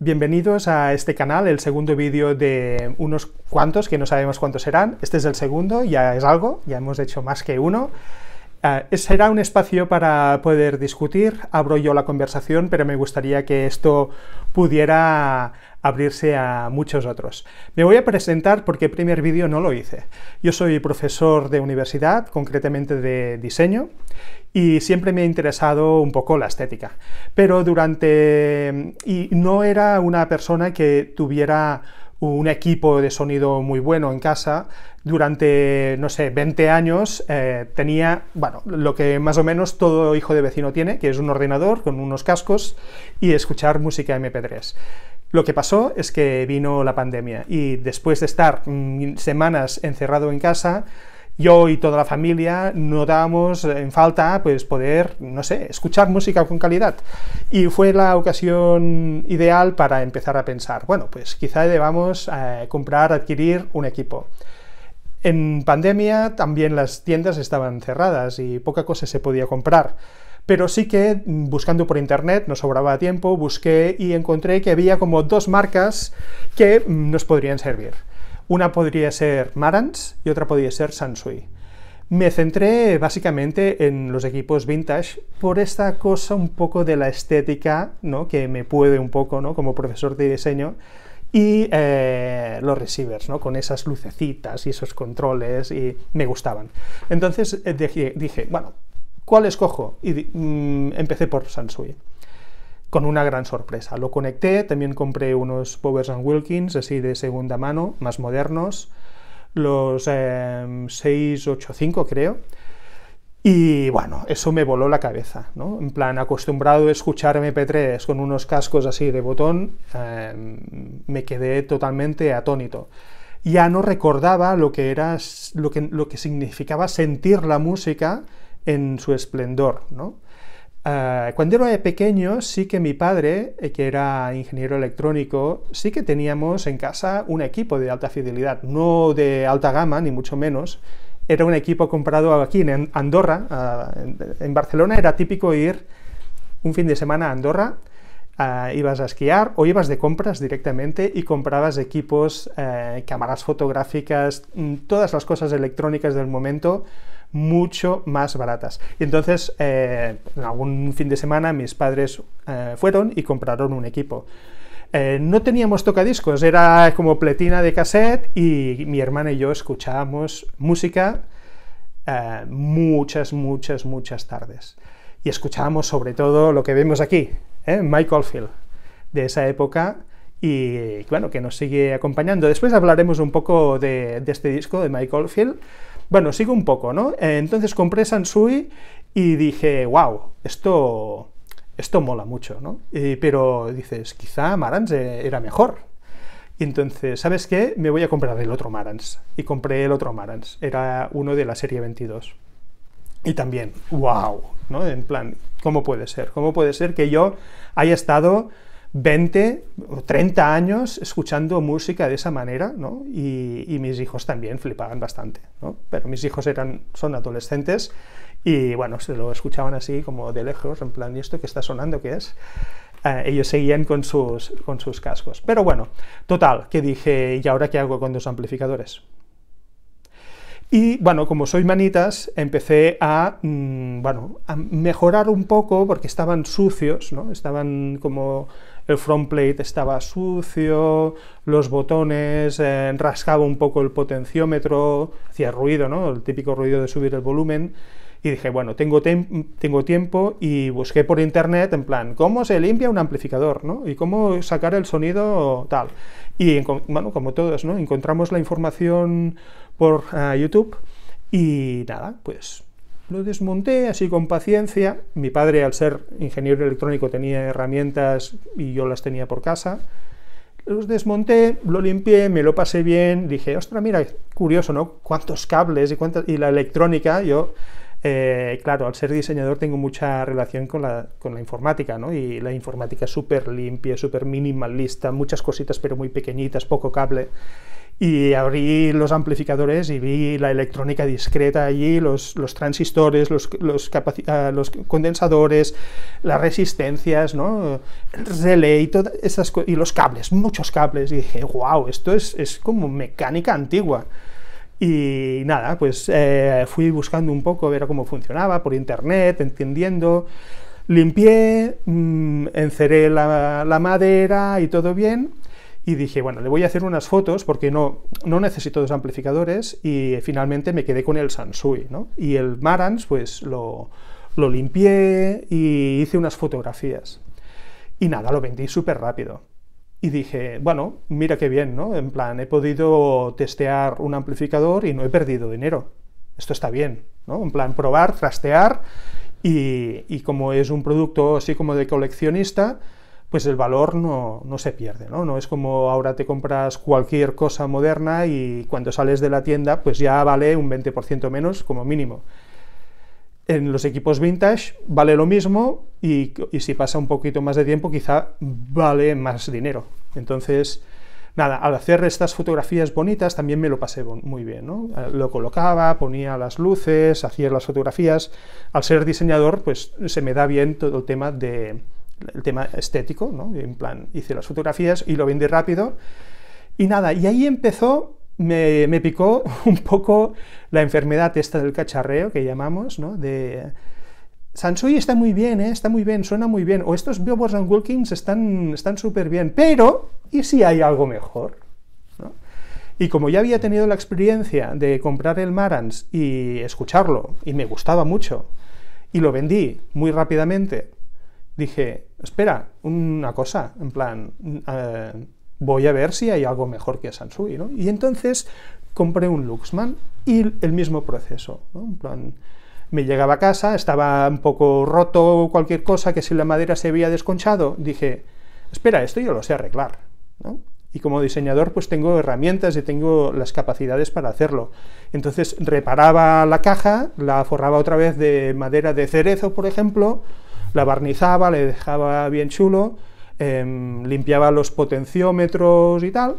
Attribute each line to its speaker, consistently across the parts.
Speaker 1: Bienvenidos a este canal, el segundo vídeo de unos cuantos, que no sabemos cuántos serán. Este es el segundo, ya es algo, ya hemos hecho más que uno. Eh, será un espacio para poder discutir, abro yo la conversación, pero me gustaría que esto pudiera abrirse a muchos otros. Me voy a presentar porque el primer vídeo no lo hice. Yo soy profesor de universidad, concretamente de diseño, y siempre me ha interesado un poco la estética. Pero durante... Mm, y no era una persona que tuviera un equipo de sonido muy bueno en casa. Durante, no sé, 20 años eh, tenía, bueno, lo que más o menos todo hijo de vecino tiene, que es un ordenador con unos cascos y escuchar música MP3. Lo que pasó es que vino la pandemia y después de estar mm, semanas encerrado en casa, yo y toda la familia notábamos en falta pues poder, no sé, escuchar música con calidad. Y fue la ocasión ideal para empezar a pensar, bueno, pues quizá debamos eh, comprar, adquirir un equipo. En pandemia también las tiendas estaban cerradas y poca cosa se podía comprar. Pero sí que mm, buscando por internet, no sobraba tiempo, busqué y encontré que había como dos marcas que mm, nos podrían servir. Una podría ser Marantz y otra podría ser Sansui. Me centré básicamente en los equipos vintage por esta cosa un poco de la estética, ¿no? que me puede un poco ¿no? como profesor de diseño, y eh, los receivers, ¿no? con esas lucecitas y esos controles, y me gustaban. Entonces eh, dije, bueno, ¿cuál escojo? Y mm, empecé por Sansui con una gran sorpresa. Lo conecté, también compré unos Bowers and Wilkins, así de segunda mano, más modernos, los 685 em, creo, y bueno, eso me voló la cabeza, ¿no? En plan, acostumbrado a escuchar MP3 con unos cascos así de botón, em, me quedé totalmente atónito. Ya no recordaba lo que, era, lo que, lo que significaba sentir la música en su esplendor, ¿no? Ah, cuando era pequeño, sí que mi padre, eh, que era ingeniero electrónico, sí que teníamos en casa un equipo de alta fidelidad, no de alta gama, ni mucho menos. Era un equipo comprado aquí en Andorra. Ah, en Barcelona era típico ir un fin de semana a Andorra, ah, ibas a esquiar o ibas de compras directamente y comprabas equipos, eh, cámaras fotográficas, mm, todas las cosas electrónicas del momento mucho más baratas. Y entonces, eh, en algún fin de semana, mis padres eh, fueron y compraron un equipo. Eh, no teníamos tocadiscos, era como pletina de cassette y mi hermana y yo escuchábamos música muchas, muchas, muchas tardes. Y escuchábamos sobre todo lo que vemos aquí, Michael Field, de esa época y bueno, que nos sigue acompañando. Después hablaremos un poco de, este disco de Michael Field. Bueno, sigo un poco, ¿no? Entonces compré Sansui y dije, wow, esto, esto mola mucho, ¿no? pero dices, quizá Marantz e, era mejor. Y entonces, ¿sabes qué? Me voy a comprar el otro Marantz. Y compré el otro Marantz. Era uno de la serie 22. Y también, wow, ¿no? En plan, ¿cómo puede ser? ¿Cómo puede ser que yo haya estado 20 o 30 años escuchando música de esa manera, ¿no? Y, mis hijos también flipaban bastante, ¿no? Pero mis hijos eran, son adolescentes y, bueno, se lo escuchaban así como de lejos, en plan, ¿y esto que está sonando qué es? Eh, ellos seguían con sus, con sus cascos. Pero bueno, total, que dije, ¿y ahora qué hago con los amplificadores? Y bueno, como soy manitas, empecé a, mm, bueno, a mejorar un poco porque estaban sucios, ¿no? Estaban como el front plate estaba sucio, los botones, enrascaba eh, rascaba un poco el potenciómetro, hacía ruido, ¿no? El típico ruido de subir el volumen. Y dije, bueno, tengo, tengo tiempo y busqué por internet en plan, ¿cómo se limpia un amplificador? ¿no? Y cómo sacar el sonido tal. Y bueno, como todos, ¿no? Encontramos la información por eh, YouTube y nada, pues lo desmonté así con paciencia. Mi padre, al ser ingeniero electrónico, tenía herramientas y yo las tenía por casa. Los desmonté, lo limpié, me lo pasé bien. Dije, ostra, mira, curioso, ¿no? Cuántos cables y, cuántas... y la electrónica. Yo, eh, claro, al ser diseñador tengo mucha relación con la, informática, ¿no? Y la informática súper limpia, súper minimalista, muchas cositas pero muy pequeñitas, poco cable y abrí los amplificadores y vi la electrónica discreta allí, los, los transistores, los, los, ah, condensadores, las resistencias, ¿no? el relé y todas esas y los cables, muchos cables. Y dije, wow, esto es, es como mecánica antigua. Y nada, pues eh, fui buscando un poco, ver cómo funcionaba por internet, entendiendo. Limpié, mm, enceré la, la madera y todo bien y dije, bueno, le voy a hacer unas fotos porque no, no necesito dos amplificadores y finalmente me quedé con el Sansui, ¿no? Y el Marans, pues lo, lo limpié y hice unas fotografías. Y nada, lo vendí súper rápido. Y dije, bueno, mira qué bien, ¿no? En plan, he podido testear un amplificador y no he perdido dinero. Esto está bien, ¿no? En plan, probar, trastear y, y como es un producto así como de coleccionista, pues el valor no, se pierde, ¿no? ¿no? es como ahora te compras cualquier cosa moderna y cuando sales de la tienda pues ya vale un 20% menos como mínimo. En los equipos vintage vale lo mismo y, y, si pasa un poquito más de tiempo quizá vale más dinero. Entonces, nada, al hacer estas fotografías bonitas también me lo pasé muy bien. ¿no? Lo colocaba, ponía las luces, hacía las fotografías. Al ser diseñador pues se me da bien todo el tema de el tema estético, ¿no? en plan hice las fotografías y lo vendí rápido. Y nada, y ahí empezó, me, me picó un poco la enfermedad esta del cacharreo que llamamos, ¿no? de Sansui está muy bien, ¿eh? está muy bien, suena muy bien, o estos Billboards and Wilkins están súper bien, pero ¿y si hay algo mejor? Y como ya había tenido la experiencia de comprar el Marantz y escucharlo, y me gustaba mucho, y lo vendí muy rápidamente dije, espera, una cosa, en plan, mm, eh, voy a ver si hay algo mejor que Sansui, ¿no? Y entonces compré un Luxman y el mismo proceso, ¿no? En plan, me llegaba a casa, estaba un poco roto o cualquier cosa, que si la madera se había desconchado, dije, espera, esto yo lo sé arreglar, ¿no? Y como diseñador pues tengo herramientas y tengo las capacidades para hacerlo. Entonces reparaba la caja, la forraba otra vez de madera de cerezo, por ejemplo, la barnizaba, le dejaba bien chulo, em, limpiaba los potenciómetros y tal,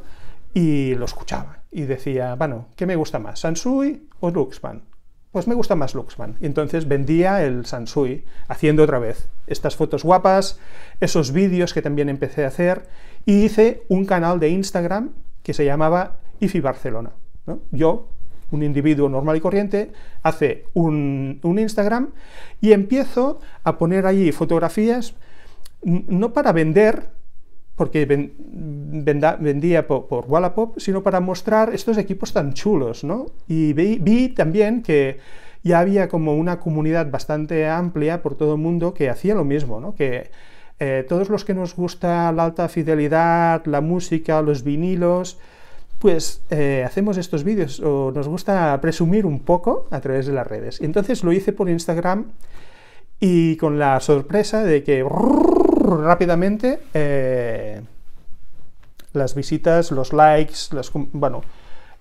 Speaker 1: y lo escuchaba. Y decía, bueno, ¿qué me gusta más, Sansui o Luxman? Pues me gusta más Luxman. entonces vendía el Sansui, haciendo otra vez estas fotos guapas, esos vídeos que también empecé a hacer, y hice un canal de Instagram que se llamaba IFI Barcelona. Yo un individuo normal y corriente, hace un, Instagram y empiezo a poner allí fotografías, no para vender, porque vendía por, Wallapop, sino para mostrar estos equipos tan chulos, ¿no? Y vi, también que ya había como una comunidad bastante amplia por todo el mundo que hacía lo mismo, ¿no? Que eh, todos los que nos gusta la alta fidelidad, la música, los vinilos, pues eh, hacemos estos vídeos o nos gusta presumir un poco a través de las redes. entonces lo hice por Instagram y con la sorpresa de que rápidamente eh, las visitas, los likes, las, bueno,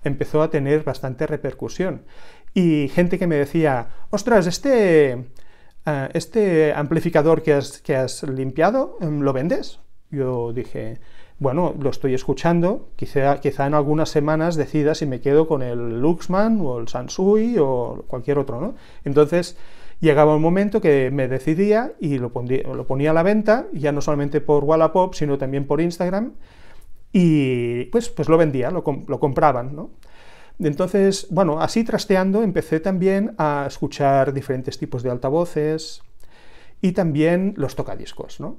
Speaker 1: empezó a tener bastante repercusión. Y gente que me decía, ostras, este, eh, este amplificador que has, que has limpiado, ¿lo vendes? Yo dije, bueno, lo estoy escuchando, quizá, quizá en algunas semanas decida si me quedo con el Luxman o el Sansui o cualquier otro, ¿no? Entonces llegaba un momento que me decidía y lo, ponía a la venta, ya no solamente por Wallapop, sino también por Instagram, y pues, pues lo vendía, lo, lo compraban, ¿no? Entonces, bueno, así trasteando empecé también a escuchar diferentes tipos de altavoces y también los tocadiscos, ¿no?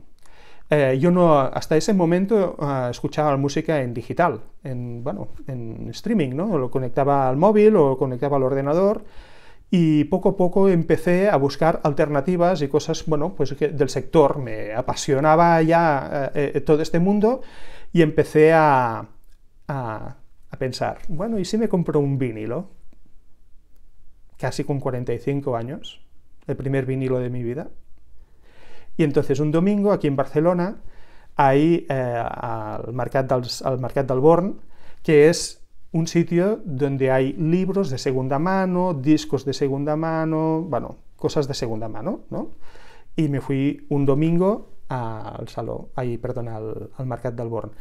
Speaker 1: Eh, yo no, hasta ese momento escuchaba escuchaba música en digital, en, bueno, en streaming, ¿no? Lo conectaba al móvil o conectaba al ordenador y poco a poco empecé a buscar alternativas y cosas, bueno, pues del sector. Me apasionaba ya eh, eh, todo este mundo y empecé a, a, pensar, bueno, ¿y si me compro un vinilo? Casi con 45 años, el primer vinilo de mi vida. Y entonces un domingo, aquí en Barcelona, ahí eh, al, mercat dels, al Mercat del Born, que es un sitio donde hay libros de segunda mano, discos de segunda mano, bueno, cosas de segunda mano, ¿no? Y me fui un domingo al salón, ahí, perdón, al, al Mercat del Born,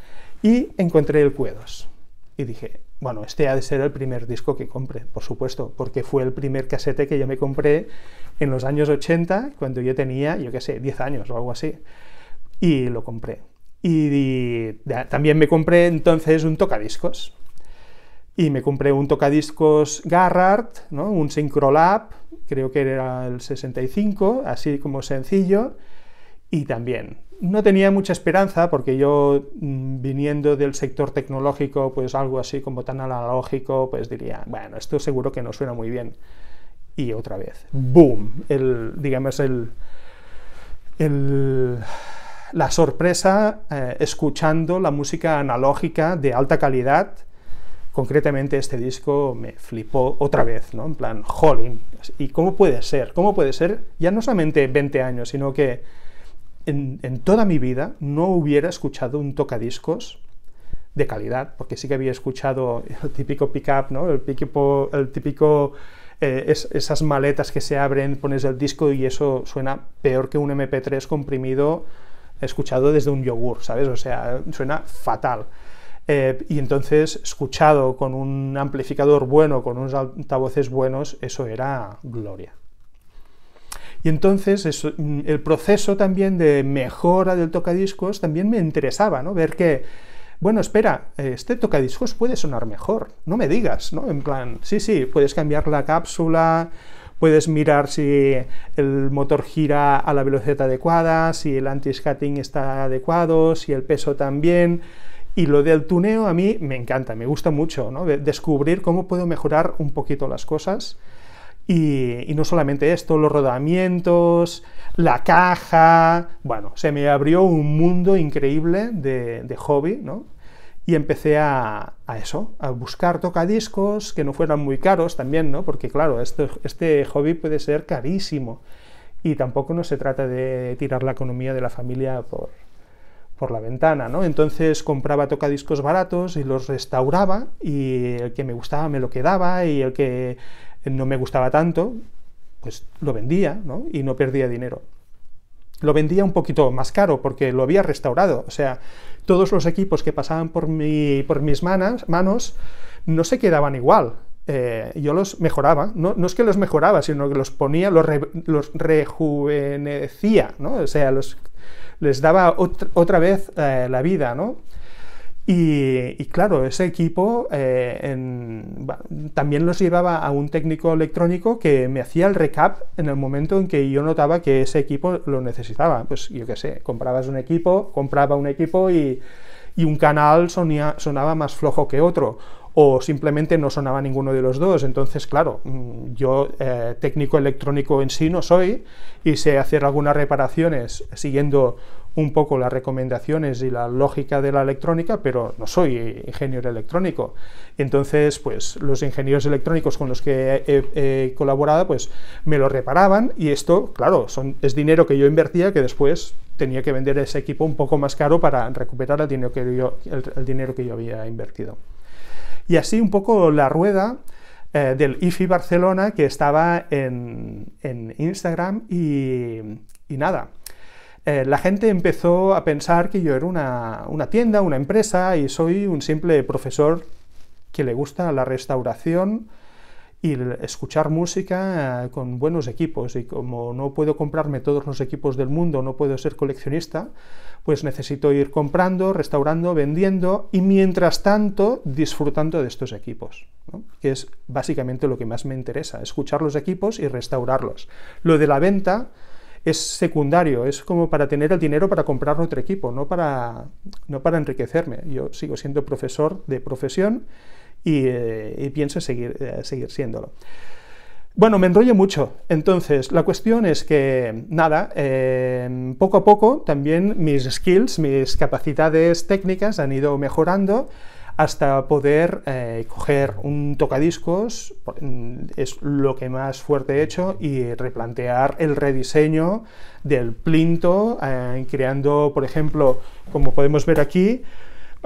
Speaker 1: y encontré el cuedos y dije, bueno, este ha de ser el primer disco que compre, por supuesto, porque fue el primer casete que yo me compré en los años 80, cuando yo tenía, yo qué sé, 10 años o algo así. Y lo compré. Y, también me compré entonces un tocadiscos. Y me compré un tocadiscos Garrard, ¿no? un Syncrolab, creo que era el 65, así como sencillo. Y también no tenía mucha esperanza porque yo mm, viniendo del sector tecnológico, pues algo así como tan analógico, pues diría, bueno, esto seguro que no suena muy bien. Y otra vez, boom, el, digamos, el, el la sorpresa eh, escuchando la música analógica de alta calidad. Concretamente este disco me flipó otra vez, ¿no? En plan, jolín, ¿y cómo puede ser? ¿Cómo puede ser? Ya no solamente 20 años, sino que en, toda mi vida no hubiera escuchado un tocadiscos de calidad, porque sí que había escuchado el típico pickup, ¿no? El típico, eh, esas maletas que se abren, pones el disco y eso suena peor que un MP3 comprimido escuchado desde un yogur, ¿sabes? O sea, suena fatal. Eh, y entonces, escuchado con un amplificador bueno, con unos altavoces buenos, eso era gloria. Y entonces mm, el proceso también de mejora del tocadiscos también me interesaba, ¿no? Ver que, bueno, espera, este tocadiscos puede sonar mejor, no me digas, ¿no? En plan, sí, sí, puedes cambiar la cápsula, puedes mirar si el motor gira a la velocidad adecuada, si el anti-scatting está adecuado, si el peso también. Y lo del tuneo a mí me encanta, me gusta mucho, ¿no? Descubrir cómo puedo mejorar un poquito las cosas y, no solamente esto, los rodamientos, la caja, bueno, se me abrió un mundo increíble de, hobby, ¿no? Y empecé a, eso, a buscar tocadiscos que no fueran muy caros también, ¿no? Porque claro, este, este hobby puede ser carísimo y tampoco no se trata de tirar la economía de la familia por, por la ventana, ¿no? Entonces compraba tocadiscos baratos y los restauraba y el que me gustaba me lo quedaba y el que no me gustaba tanto, pues lo vendía ¿no? y no perdía dinero. Lo vendía un poquito más caro porque lo había restaurado. O sea, todos los equipos que pasaban por, mi, por mis manos no se quedaban igual. Eh, yo los mejoraba, no, es que los mejoraba, sino que los ponía, los, rejuvenecía, ¿no? o sea, los, les daba otra, vez eh, la vida. ¿no? Y, claro, ese equipo eh, también los llevaba a un técnico electrónico que me hacía el recap en el momento en que yo notaba que ese equipo lo necesitaba. Pues yo qué sé, comprabas un equipo, compraba un equipo y, y un canal sonía, sonaba más flojo que otro o simplemente no sonaba ninguno de los dos. Entonces, claro, mm, yo eh, técnico electrónico en sí no soy y sé hacer algunas reparaciones siguiendo un poco las recomendaciones y la lógica de la electrónica, pero no soy ingeniero electrónico. Entonces, pues los ingenieros electrónicos con los que he, colaborado, pues me lo reparaban y esto, claro, es dinero que yo invertía que después tenía que vender ese equipo un poco más caro para recuperar el dinero que el dinero que yo había invertido. Y así un poco la rueda eh, del IFI Barcelona que estaba en, Instagram y, nada. Eh, la gente empezó a pensar que yo era una, una tienda, una empresa y soy un simple profesor que le gusta la restauración y escuchar música eh, con buenos equipos. Y como no puedo comprarme todos los equipos del mundo, no puedo ser coleccionista, pues necesito ir comprando, restaurando, vendiendo y mientras tanto disfrutando de estos equipos, que es básicamente lo que más me interesa, escuchar los equipos y restaurarlos. Lo de la venta es secundario, es como para tener el dinero para comprar otro equipo, no para, no para enriquecerme. Yo sigo siendo profesor de profesión eh, y, pienso seguir, eh, seguir siéndolo. Bueno, me enrollo mucho. Entonces, la cuestión es que, nada, em, poco a poco también mis skills, mis capacidades técnicas han ido mejorando hasta poder eh, coger un tocadiscos, mm, es lo que más fuerte he hecho, y replantear el rediseño del plinto, creando, por ejemplo, como podemos ver aquí,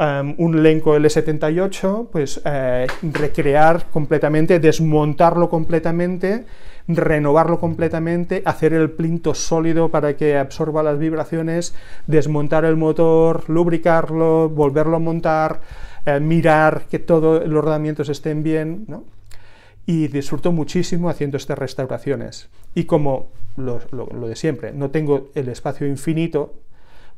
Speaker 1: Em, un elenco L78, pues eh, recrear completamente, desmontarlo completamente, renovarlo completamente, hacer el plinto sólido para que absorba las vibraciones, desmontar el motor, lubricarlo, volverlo a montar, eh, mirar que todos los rodamientos estén bien, y disfruto muchísimo haciendo estas restauraciones. Y como lo, de siempre, no tengo el espacio infinito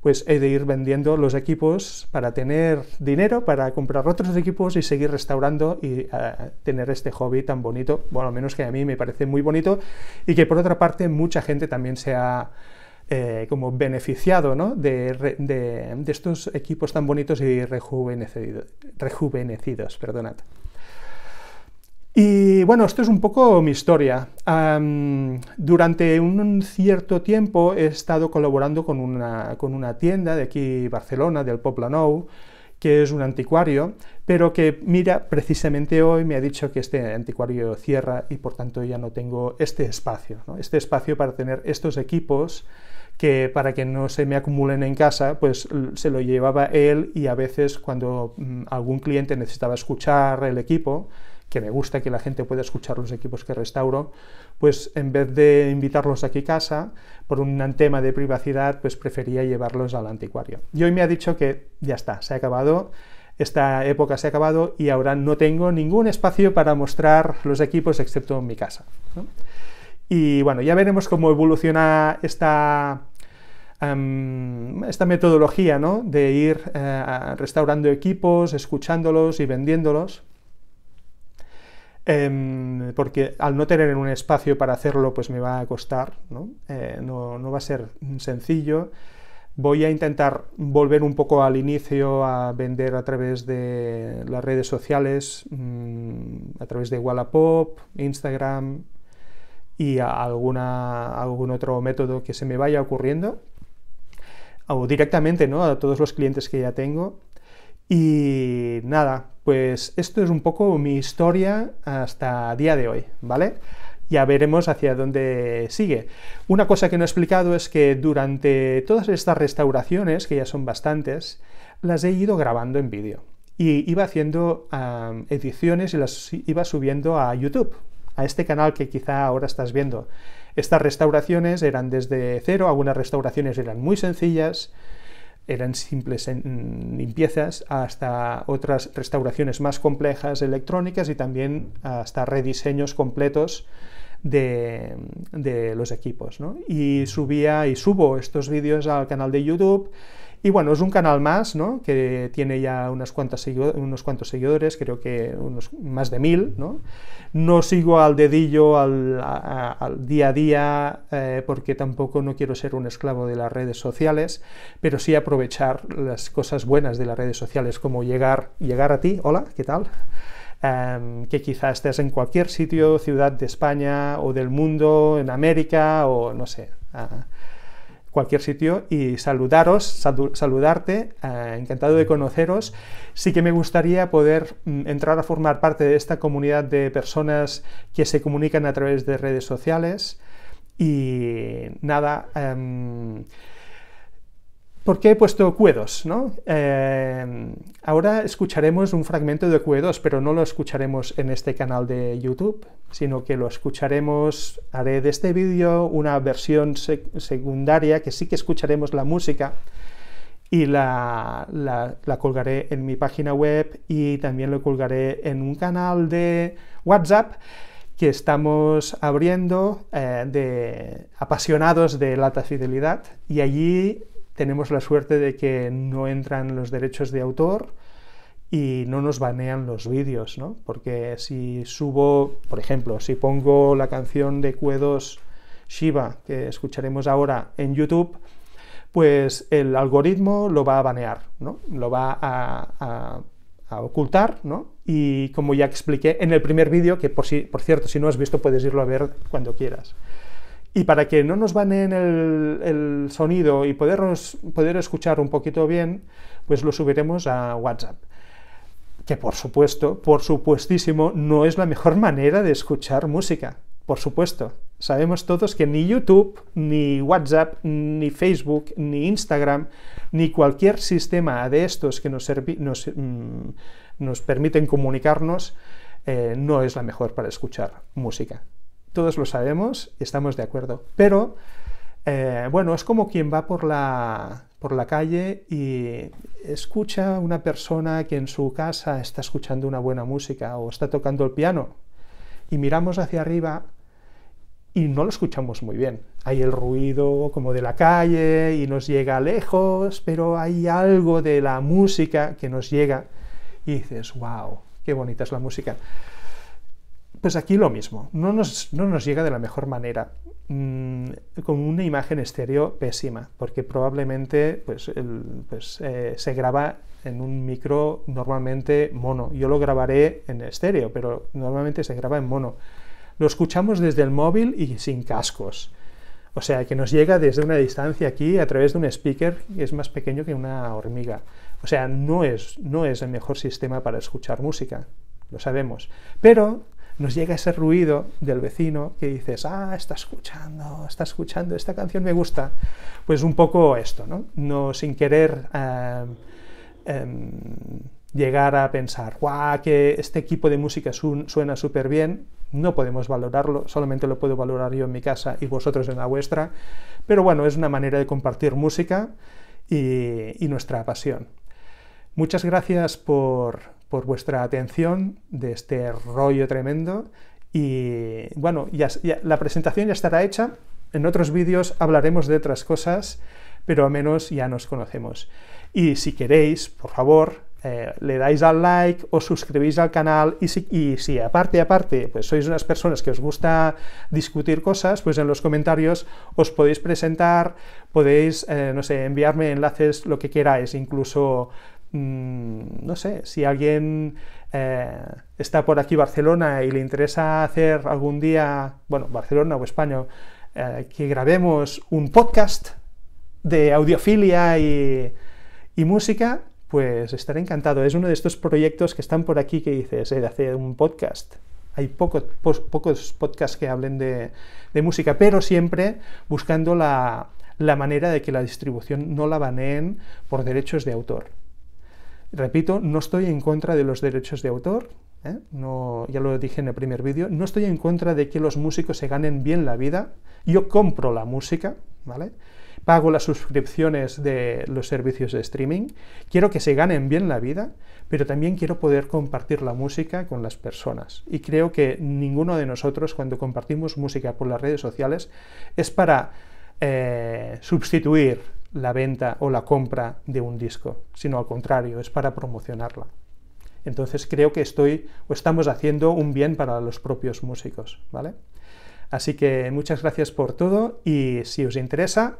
Speaker 1: pues he de ir vendiendo los equipos para tener dinero, para comprar otros equipos y seguir restaurando y eh, tener este hobby tan bonito, bueno, al menos que a mí me parece muy bonito y que por otra parte mucha gente también se ha... Eh, como beneficiado de, estos equipos tan bonitos y rejuvenecidos. Perdonad. Y bueno, esto es un poco mi historia. durante un cierto tiempo he estado colaborando con una, con una tienda de aquí Barcelona, del Poblenou, que es un anticuario, pero que mira, precisamente hoy me ha dicho que este anticuario cierra y por tanto ya no tengo este espacio, ¿no? este espacio para tener estos equipos que para que no se me acumulen en casa, pues se lo llevaba él y a veces cuando mm, algún cliente necesitaba escuchar el equipo, que me gusta que la gente pueda escuchar los equipos que restauro, pues en vez de invitarlos aquí a casa, por un tema de privacidad, pues prefería llevarlos al anticuario. Y hoy me ha dicho que ya está, se ha acabado, esta época se ha acabado y ahora no tengo ningún espacio para mostrar los equipos excepto en mi casa. Y bueno, ya veremos cómo evoluciona esta, em, esta metodología de ir eh, restaurando equipos, escuchándolos y vendiéndolos. Em, porque al no tener un espacio para hacerlo, pues me va a costar, eh, ¿no? no, va a ser sencillo. Voy a intentar volver un poco al inicio a vender a través de las redes sociales, mm, a través de Wallapop, Instagram y alguna, algún otro método que se me vaya ocurriendo, o directamente ¿no? a todos los clientes que ya tengo. Y nada, pues esto es un poco mi historia hasta día de hoy, ¿vale? Ya veremos hacia dónde sigue. Una cosa que no he explicado es que durante todas estas restauraciones, que ya son bastantes, las he ido grabando en vídeo. Y iba haciendo ediciones y las iba subiendo a YouTube, a este canal que quizá ahora estás viendo. Estas restauraciones eran desde cero, algunas restauraciones eran muy sencillas, eran simples limpiezas hasta otras restauraciones más complejas electrónicas y también hasta rediseños completos de, los equipos. Y subía y subo estos vídeos al canal de YouTube. Y bueno, es un canal más, ¿no? Que tiene ya unas cuantas unos cuantos seguidores, creo que unos más de mil, ¿no? No sigo al dedillo, al, día a día, eh, porque tampoco no quiero ser un esclavo de las redes sociales, pero sí aprovechar las cosas buenas de las redes sociales, como llegar, llegar a ti, hola, ¿qué tal? Em, que quizás estés en cualquier sitio, ciudad de España o del mundo, en América o no sé, cualquier sitio y saludaros, saludarte, eh, encantado de conoceros. Sí que me gustaría poder mm, entrar a formar parte de esta comunidad de personas que se comunican a través de redes sociales y nada. Em, ¿Por qué he puesto Q2? E ¿no? Eh, ahora escucharemos un fragmento de Q2, e pero no lo escucharemos en este canal de YouTube, sino que lo escucharemos, haré de este vídeo una versión secundaria, que sí que escucharemos la música y la, colgaré en mi página web y también lo colgaré en un canal de WhatsApp que estamos abriendo eh, de apasionados de la alta fidelidad y allí tenemos la suerte de que no entran los derechos de autor y no nos banean los vídeos, ¿no? Porque si subo, por ejemplo, si pongo la canción de Cuedos Shiva que escucharemos ahora en YouTube, pues el algoritmo lo va a banear, ¿no? Lo va a, a ocultar, ¿no? Y como ya expliqué en el primer vídeo, que por, si, por cierto, si no has visto, puedes irlo a ver cuando quieras. Y para que no nos baneen el, sonido y podernos, poder escuchar un poquito bien, pues lo subiremos a WhatsApp. Que por supuesto, por supuestísimo, no es la mejor manera de escuchar música. Por supuesto. Sabemos todos que ni YouTube, ni WhatsApp, ni Facebook, ni Instagram, ni cualquier sistema de estos que nos, mm, permiten comunicarnos, eh, no es la mejor para escuchar música todos lo sabemos y estamos de acuerdo. Pero, eh, bueno, es como quien va por la, por la calle y escucha a una persona que en su casa está escuchando una buena música o está tocando el piano y miramos hacia arriba y no lo escuchamos muy bien. Hay el ruido como de la calle y nos llega lejos, pero hay algo de la música que nos llega y dices, wow, qué bonita es la música. Pues aquí lo mismo, no nos, no nos llega de la mejor manera, mm, con una imagen estéreo pésima, porque probablemente pues, pues eh, se graba en un micro normalmente mono. Yo lo grabaré en estéreo, pero normalmente se graba en mono. Lo escuchamos desde el móvil y sin cascos. O sea, que nos llega desde una distancia aquí a través de un speaker y es más pequeño que una hormiga. O sea, no es, no es el mejor sistema para escuchar música, lo sabemos. Pero nos llega ese ruido del vecino que dices, ah, está escuchando, está escuchando, esta canción me gusta. Pues un poco esto, ¿no? sin querer em, em, llegar a pensar, guau, que este equipo de música suena súper bien, no podemos valorarlo, solamente lo puedo valorar yo en mi casa y vosotros en la vuestra, pero bueno, es una manera de compartir música y nuestra pasión. Muchas gracias por, por vuestra atención de este rollo tremendo. Y bueno, ya, la presentación ya estará hecha. En otros vídeos hablaremos de otras cosas, pero al menos ya nos conocemos. Y si queréis, por favor, eh, le dais al like, os suscribís al canal y si, y si, aparte, aparte, pues sois unas personas que os gusta discutir cosas, pues en los comentarios os podéis presentar, podéis, eh, no sé, enviarme enlaces, lo que queráis, incluso Mm, no sé, si alguien eh, está por aquí Barcelona y le interesa hacer algún día, bueno, Barcelona o España, eh, que grabemos un podcast de audiofilia y, música, pues estaré encantado. Es uno de estos proyectos que están por aquí que dices, eh, de hacer un podcast. Hay pocos podcasts que hablen de, música, pero siempre buscando la, la manera de que la distribución no la baneen por derechos de autor. Repito, no estoy en contra de los derechos de autor, ¿eh? ya lo dije en el primer vídeo, no estoy en contra de que los músicos se ganen bien la vida, yo compro la música, ¿vale? pago las suscripciones de los servicios de streaming, quiero que se ganen bien la vida, pero también quiero poder compartir la música con las personas. Y creo que ninguno de nosotros cuando compartimos música por las redes sociales es para eh, sustituir la venta o la compra de un disco, sino al contrario, es para promocionarla. Entonces creo que estoy o estamos haciendo un bien para los propios músicos, ¿vale? Así que muchas gracias por todo y si os interesa,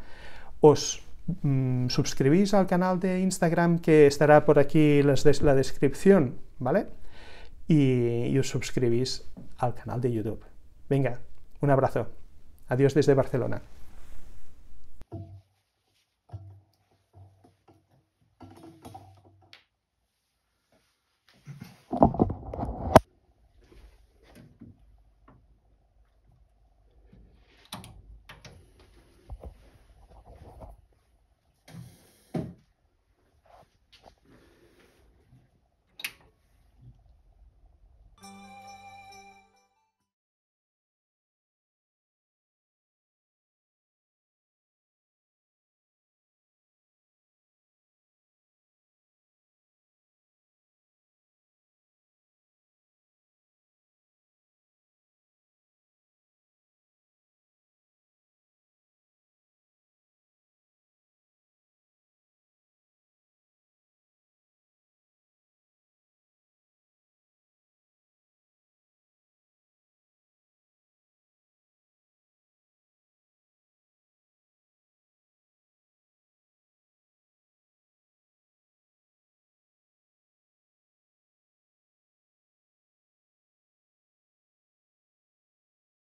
Speaker 1: os mm, suscribís al canal de Instagram que estará por aquí la descripción, ¿vale? y os suscribís al canal de YouTube. Venga, un abrazo. Adiós desde Barcelona.